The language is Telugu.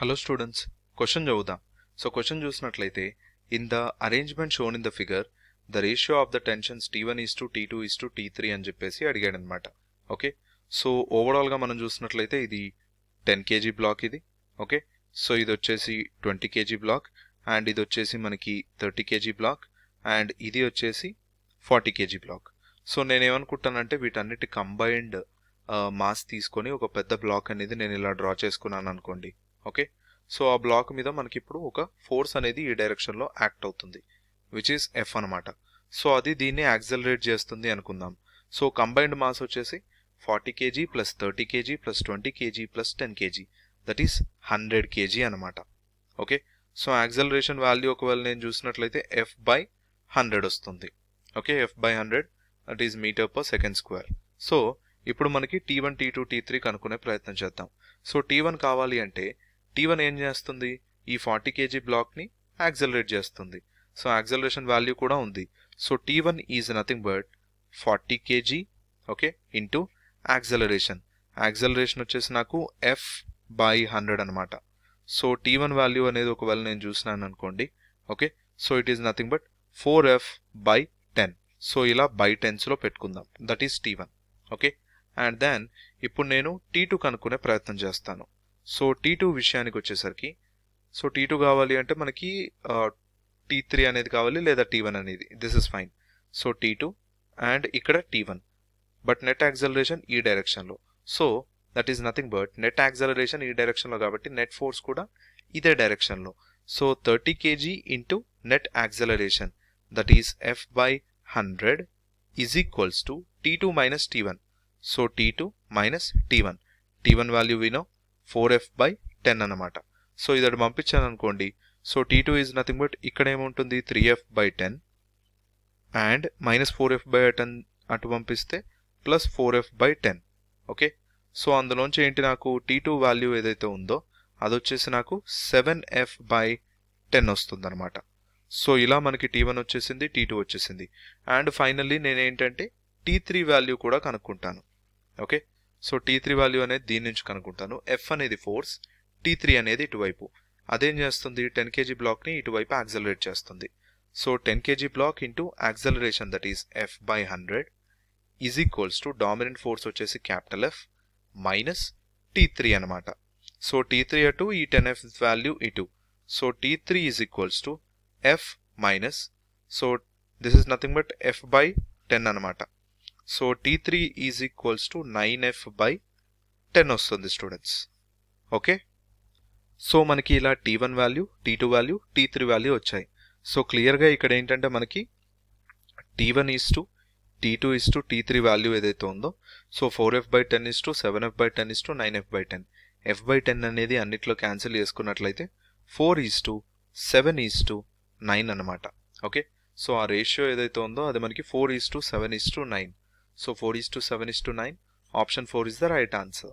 హలో స్టూడెంట్స్ క్వశ్చన్ చదువుదాం సో క్వశ్చన్ చూసినట్లయితే in the arrangement shown in the figure the ratio of the tensions T one is to T two is to T three అని చెప్పేసి అడిగాడు అనమాట ఓకే సో ఓవరాల్గా మనం చూసినట్లయితే ఇది టెన్ కేజీ బ్లాక్ ఇది ఓకే సో ఇది వచ్చేసి ట్వంటీ కేజీ బ్లాక్ అండ్ ఇది వచ్చేసి మనకి థర్టీ కేజీ బ్లాక్ అండ్ ఇది వచ్చేసి ఫార్టీ కేజీ బ్లాక్ సో నేనేమనుకుంటానంటే వీటన్నిటి కంబైన్డ్ మాస్ uh, తీసుకొని ఒక పెద్ద బ్లాక్ అనేది నేను ఇలా డ్రా చేసుకున్నాను అనుకోండి ఓకే సో ఆ బ్లాక్ మీద మనకి ఇప్పుడు ఒక ఫోర్స్ అనేది ఈ డైరెక్షన్లో యాక్ట్ అవుతుంది విచ్ ఈస్ ఎఫ్ అనమాట సో అది దీన్ని యాక్సలరేట్ చేస్తుంది అనుకుందాం సో కంబైన్డ్ మాస్ వచ్చేసి forty kg plus thirty kg plus twenty kg plus ten kg that is hundred kg అనమాట ఓకే సో యాక్సలరేషన్ వాల్యూ ఒకవేళ నేను చూసినట్లయితే ఎఫ్ బై హండ్రెడ్ వస్తుంది okay F by hundred that is metre per second square so ఇప్పుడు మనకి T one T two T three కనుక్కునే ప్రయత్నం చేద్దాం సో టీ వన్ కావాలి అంటే టీ వన్ ఏం చేస్తుంది ఈ ఫార్టీ కేజీ బ్లాక్ని యాక్సలరేట్ చేస్తుంది సో యాక్సలరేషన్ వాల్యూ కూడా ఉంది so T one is nothing but forty kg okay into acceleration acceleration వచ్చేసి నాకు ఎఫ్ బై హండ్రెడ్ అనమాట సో టీ వన్ వాల్యూ అనేది ఒకవేళ నేను చూసినాను అనుకోండి okay so it is nothing but four F by ten so ఇలా బై టెన్స్లో పెట్టుకుందాం that is T one okay and then ఇప్పుడు నేను టీ టూ కనుక్కునే ప్రయత్నం చేస్తాను సో టీ టూ విషయానికి వచ్చేసరికి సో టీ టూ కావాలి అంటే మనకి టీ త్రీ అనేది కావాలి లేదా టీ వన్ అనేది this is fine so T two and ఇక్కడ T one but net acceleration ఈ డైరెక్షన్లో so that is nothing but net acceleration ఈ డైరెక్షన్లో కాబట్టి నెట్ ఫోర్స్ కూడా ఇదే డైరెక్షన్లో so thirty kg into net acceleration that is F by hundred is equals to T two minus T one so T two minus T one T one value వినో ఫోర్ ఎఫ్ బై టెన్ అనమాట సో ఇది పంపించాను అనుకోండి so T two is nothing but ఇక్కడ ఏముంటుంది three F by ten and minus four F by ten అటు పంపిస్తే plus four F by ten okay so అందులోంచి ఏంటి నాకు టీ టూ వాల్యూ ఏదైతే ఉందో అది వచ్చేసి నాకు సెవెన్ ఎఫ్ బై టెన్ వస్తుంది అనమాట సో ఇలా మనకి టీ వన్ వచ్చేసింది టీ టూ వచ్చేసింది అండ్ ఫైనల్లీ నేనేంటంటే టీ త్రీ వాల్యూ కూడా కనుక్కుంటాను okay so T three value అనేది దీని నుంచి కనుక్కుంటాను ఎఫ్ అనేది ఫోర్స్ టీ త్రీ అనేది ఇటువైపు అదేం చేస్తుంది టెన్ కేజీ బ్లాక్ని ఇటువైపు యాక్సలరేట్ చేస్తుంది so ten kg block into acceleration that is F by hundred is equals to dominant force వచ్చేసి capital F minus T three అనమాట సో టీ త్రీ అటు ఈ టెన్ ఎఫ్ వాల్యూ ఇటు so T three is equals to F minus so this is nothing but F by ten అనమాట so T three is equals to nine F by ten వస్తుంది స్టూడెంట్స్ ఓకే సో మనకి ఇలా tea one value T two value T three value వచ్చాయి సో క్లియర్గా ఇక్కడ ఏంటంటే మనకి T one is to T two is to T three value ఏదైతే ఉందో so four F by ten is to seven F by ten is to nine F by ten F by ten అనేది అన్నిట్లో క్యాన్సిల్ చేసుకున్నట్లయితే four is to seven is to nine అనమాట ఓకే సో ఆ రేషియో ఏదైతే ఉందో అది మనకి four is to seven is to nine So 4 is to 7 is to 9. Option 4 is the right answer.